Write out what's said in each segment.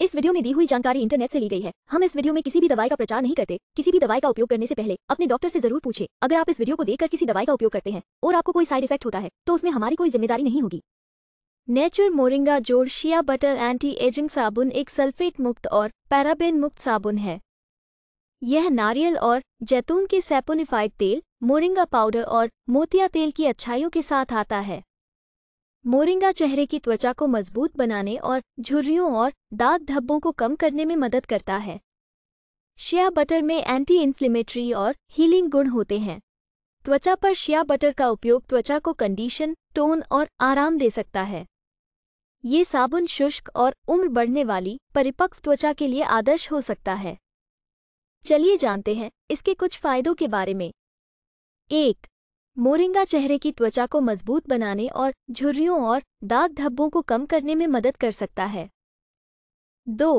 इस वीडियो में दी हुई जानकारी इंटरनेट से ली गई है हम इस वीडियो में किसी भी दवाई का प्रचार नहीं करते किसी भी दवाई का उपयोग करने से पहले अपने डॉक्टर से जरूर पूछे अगर आप इस वीडियो को देखकर किसी दवाई का उपयोग करते हैं और आपको कोई साइड इफेक्ट होता है तो उसमें हमारी कोई जिम्मेदारी नहीं होगी नेचर मोरिंगा जोड़ शिया बटर एंटी एजिंग साबुन एक सल्फेट मुक्त और पैराबेन मुक्त साबुन है यह नारियल और जैतून के सेपोनिफाइड तेल मोरिंगा पाउडर और मोतिया तेल की अच्छाइयों के साथ आता है मोरिंगा चेहरे की त्वचा को मजबूत बनाने और झुर्रियों और दाग धब्बों को कम करने में मदद करता है शिया बटर में एंटी इन्फ्लेमेटरी और हीलिंग गुण होते हैं त्वचा पर शिया बटर का उपयोग त्वचा को कंडीशन टोन और आराम दे सकता है ये साबुन शुष्क और उम्र बढ़ने वाली परिपक्व त्वचा के लिए आदर्श हो सकता है चलिए जानते हैं इसके कुछ फायदों के बारे में एक मोरिंगा चेहरे की त्वचा को मजबूत बनाने और झुर्रियों और दाग धब्बों को कम करने में मदद कर सकता है दो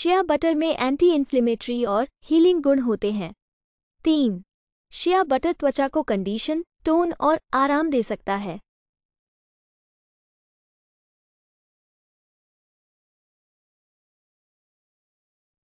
शिया बटर में एंटी इन्फ्लेमेटरी और हीलिंग गुण होते हैं तीन शिया बटर त्वचा को कंडीशन टोन और आराम दे सकता है